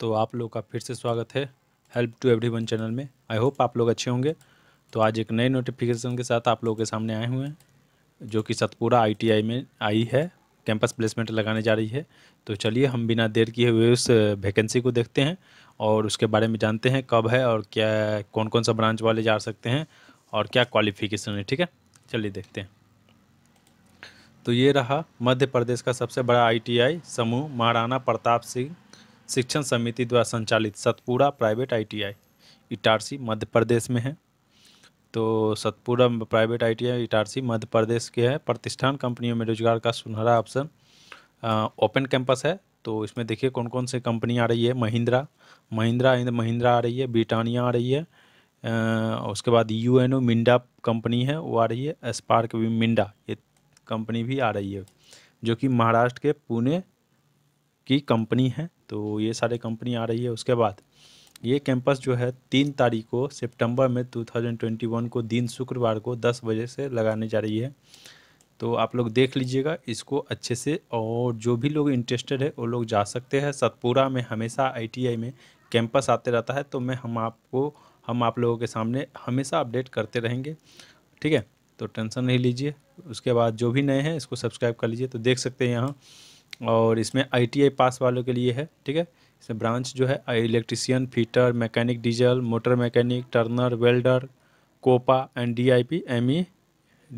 तो आप लोग का फिर से स्वागत है help to everyone channel में आई होप आप लोग अच्छे होंगे तो आज एक नए नोटिफिकेशन के साथ आप लोगों के सामने आए हुए हैं जो कि सतपुरा आईटीआई में आई है कैंपस प्लेसमेंट लगाने जा रही है तो चलिए हम बिना देर किए हुए उस वैकेंसी को देखते हैं और उसके बारे में जानते हैं कब है और क्या कौन कौन सा ब्रांच वाले जा सकते हैं और क्या क्वालिफिकेशन है ठीक है चलिए देखते हैं तो ये रहा मध्य प्रदेश का सबसे बड़ा आईटीआई समूह महाराणा प्रताप सिंह शिक्षण समिति द्वारा संचालित सतपुरा प्राइवेट आईटीआई इटारसी मध्य प्रदेश में है तो सतपुरा प्राइवेट आईटीआई इटारसी मध्य प्रदेश के है प्रतिष्ठान कंपनियों में रोजगार का सुनहरा ऑप्शन ओपन कैंपस है तो इसमें देखिए कौन कौन से कंपनी आ रही है महिंद्रा महिंद्रा एंड महिंद्रा आ रही है ब्रिटानिया आ रही है आ, उसके बाद U N O Minda company है वो आ रही है स्पार्क मिंडा ये कंपनी भी आ रही है जो कि महाराष्ट्र के पुणे की कंपनी है तो ये सारे कंपनी आ रही है उसके बाद ये कैंपस जो है तीन तारीख को सितंबर में 2021 को दिन शुक्रवार को 10 बजे से लगाने जा रही है तो आप लोग देख लीजिएगा इसको अच्छे से और जो भी लोग इंटरेस्टेड है वो लोग जा सकते हैं सतपुरा में हमेशा आईटीआई में कैंपस आते रहता है तो मैं हम आपको हम आप लोगों के सामने हमेशा अपडेट करते रहेंगे ठीक है तो टेंशन नहीं लीजिए उसके बाद जो भी नए हैं इसको सब्सक्राइब कर लीजिए तो देख सकते हैं यहाँ और इसमें आईटीआई पास वालों के लिए है ठीक है इसमें ब्रांच जो है electrician fitter mechanic diesel motor mechanic turner welder COPA and DIP ME e,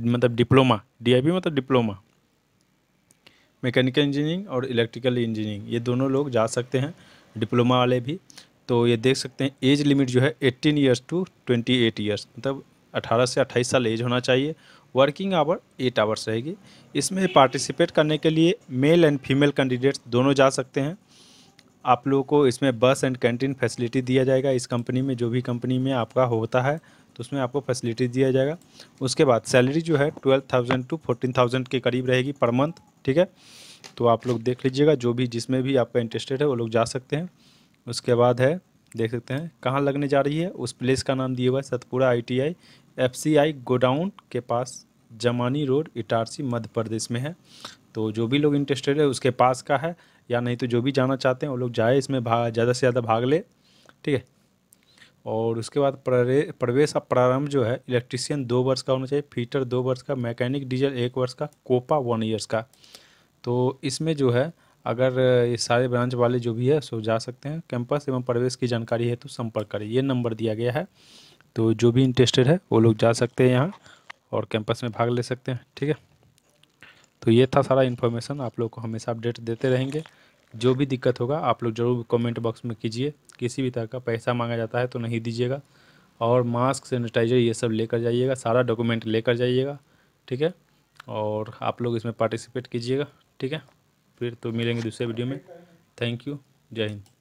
मतलब डिप्लोमा डीआईपी मतलब डिप्लोमा मैकेनिकल इंजीनियरिंग और इलेक्ट्रिकल इंजीनियरिंग ये दोनों लोग जा सकते हैं डिप्लोमा वाले भी तो ये देख सकते हैं एज लिमिट जो है eighteen years to twenty eight years मतलब अठारह से अट्ठाईस साल एज होना चाहिए वर्किंग आवर एट आवर्स रहेगी इसमें पार्टिसिपेट करने के लिए मेल एंड फीमेल कैंडिडेट्स दोनों जा सकते हैं आप लोगों को इसमें बस एंड कैंटीन फैसिलिटी दिया जाएगा इस कंपनी में जो भी कंपनी में आपका होता है तो उसमें आपको फैसिलिटी दिया जाएगा उसके बाद सैलरी जो है twelve thousand to fourteen thousand के करीब रहेगी पर मंथ ठीक है तो आप लोग देख लीजिएगा जो भी जिसमें भी आपका इंटरेस्टेड है वो लोग जा सकते हैं उसके बाद है देख सकते हैं कहाँ लगने जा रही है उस प्लेस का नाम दिए हुआ है Satpura I T I F C I godown के पास जमानी रोड इटारसी मध्य प्रदेश में है तो जो भी लोग इंटरेस्टेड है उसके पास का है या नहीं तो जो भी जाना चाहते हैं वो लोग जाए इसमें भाग ज़्यादा से ज़्यादा भाग ले ठीक है और उसके बाद प्रवेश का प्रारंभ जो है इलेक्ट्रिशियन दो वर्ष का होना चाहिए फीटर दो वर्ष का मैकेनिक डीजल एक वर्ष का कोपा वन ईयर्स का तो इसमें जो है अगर ये सारे ब्रांच वाले जो भी है सो जा सकते हैं कैंपस एवं प्रवेश की जानकारी है तो संपर्क करें ये नंबर दिया गया है तो जो भी इंटरेस्टेड है वो लोग जा सकते हैं यहाँ और कैंपस में भाग ले सकते हैं ठीक है तो ये था सारा इन्फॉर्मेशन आप लोग को हमेशा अपडेट देते रहेंगे जो भी दिक्कत होगा आप लोग ज़रूर कमेंट बॉक्स में कीजिए किसी भी तरह का पैसा मांगा जाता है तो नहीं दीजिएगा और मास्क सैनिटाइजर ये सब लेकर जाइएगा सारा डॉक्यूमेंट लेकर जाइएगा ठीक है और आप लोग इसमें पार्टिसिपेट कीजिएगा ठीक है फिर तो मिलेंगे दूसरे वीडियो में थैंक यू जय हिंद